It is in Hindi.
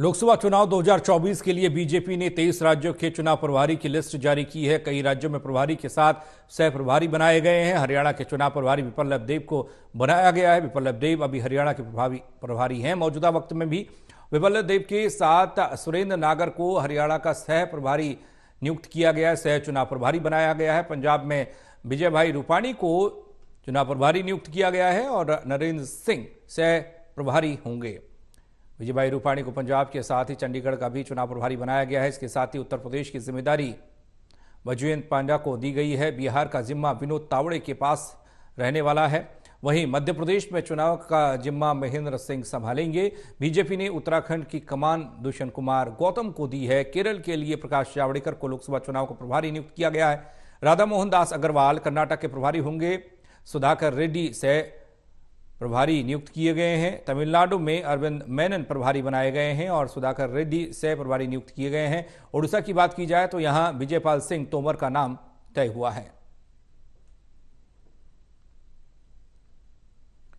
लोकसभा चुनाव 2024 के लिए बीजेपी ने 23 राज्यों के चुनाव प्रभारी की लिस्ट जारी की है कई राज्यों में प्रभारी के साथ सह प्रभारी बनाए गए हैं हरियाणा के चुनाव प्रभारी विपल देव को बनाया गया है विपल्लव देव अभी हरियाणा के प्रभावी प्रभारी हैं मौजूदा वक्त में भी विपल्लव देव के साथ सुरेंद्र नागर को हरियाणा का सह प्रभारी नियुक्त किया गया है सह चुनाव प्रभारी बनाया गया है पंजाब में विजय भाई रूपाणी को चुनाव प्रभारी नियुक्त किया गया है और नरेंद्र सिंह सह प्रभारी होंगे विजय भाई रूपाणी को पंजाब के साथ ही चंडीगढ़ का भी चुनाव प्रभारी बनाया गया है इसके साथ ही उत्तर प्रदेश की जिम्मेदारी बजवेंद्र पांडा को दी गई है बिहार का जिम्मा विनोद तावड़े के पास रहने वाला है वहीं मध्य प्रदेश में चुनाव का जिम्मा महेंद्र सिंह संभालेंगे बीजेपी ने उत्तराखंड की कमान दूषण कुमार गौतम को दी है केरल के लिए प्रकाश जावड़ेकर को लोकसभा चुनाव का प्रभारी नियुक्त किया गया है राधा मोहन दास अग्रवाल कर्नाटक के प्रभारी होंगे सुधाकर रेड्डी से प्रभारी नियुक्त किए गए हैं तमिलनाडु में अरविंद मेनन प्रभारी बनाए गए हैं और सुधाकर रेड्डी सह प्रभारी नियुक्त किए गए हैं ओडिशा की बात की जाए तो यहाँ विजयपाल सिंह तोमर का नाम तय हुआ है